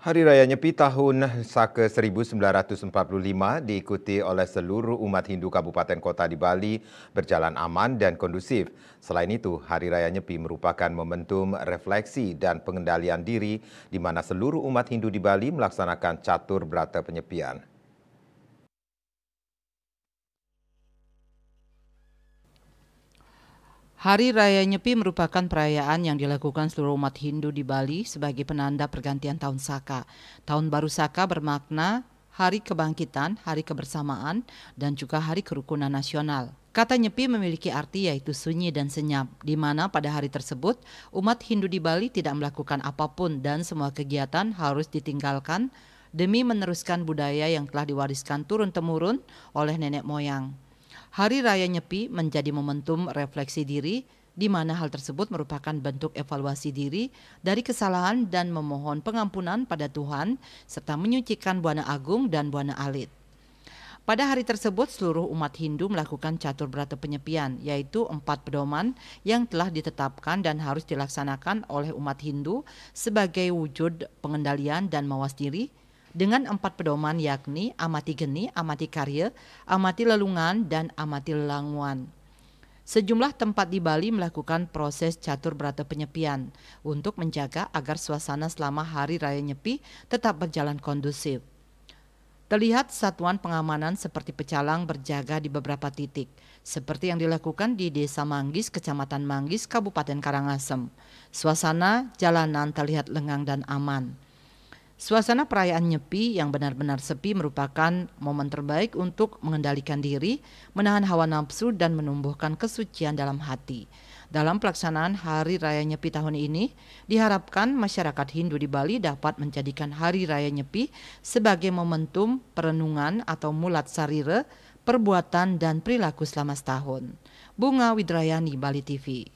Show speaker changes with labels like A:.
A: Hari Raya Nyepi tahun Saka 1945 diikuti oleh seluruh umat Hindu kabupaten kota di Bali berjalan aman dan kondusif. Selain itu, Hari Raya Nyepi merupakan momentum refleksi dan pengendalian diri di mana seluruh umat Hindu di Bali melaksanakan catur berata penyepian.
B: Hari Raya Nyepi merupakan perayaan yang dilakukan seluruh umat Hindu di Bali sebagai penanda pergantian tahun Saka. Tahun baru Saka bermakna hari kebangkitan, hari kebersamaan, dan juga hari kerukunan nasional. Kata nyepi memiliki arti yaitu sunyi dan senyap, di mana pada hari tersebut umat Hindu di Bali tidak melakukan apapun dan semua kegiatan harus ditinggalkan demi meneruskan budaya yang telah diwariskan turun-temurun oleh nenek moyang. Hari Raya Nyepi menjadi momentum refleksi diri di mana hal tersebut merupakan bentuk evaluasi diri dari kesalahan dan memohon pengampunan pada Tuhan serta menyucikan Buana Agung dan Buana Alit. Pada hari tersebut seluruh umat Hindu melakukan catur berata penyepian yaitu empat pedoman yang telah ditetapkan dan harus dilaksanakan oleh umat Hindu sebagai wujud pengendalian dan mawas diri dengan empat pedoman yakni amati geni, amati karya, amati lelungan, dan amati lelanguan. Sejumlah tempat di Bali melakukan proses catur berata penyepian untuk menjaga agar suasana selama hari raya nyepi tetap berjalan kondusif. Terlihat satuan pengamanan seperti pecalang berjaga di beberapa titik, seperti yang dilakukan di Desa Manggis, Kecamatan Manggis, Kabupaten Karangasem. Suasana jalanan terlihat lengang dan aman. Suasana perayaan Nyepi yang benar-benar sepi merupakan momen terbaik untuk mengendalikan diri, menahan hawa nafsu dan menumbuhkan kesucian dalam hati. Dalam pelaksanaan Hari Raya Nyepi tahun ini, diharapkan masyarakat Hindu di Bali dapat menjadikan Hari Raya Nyepi sebagai momentum perenungan atau mulat sarire, perbuatan dan perilaku selama setahun. Bunga Widrayani, Bali TV.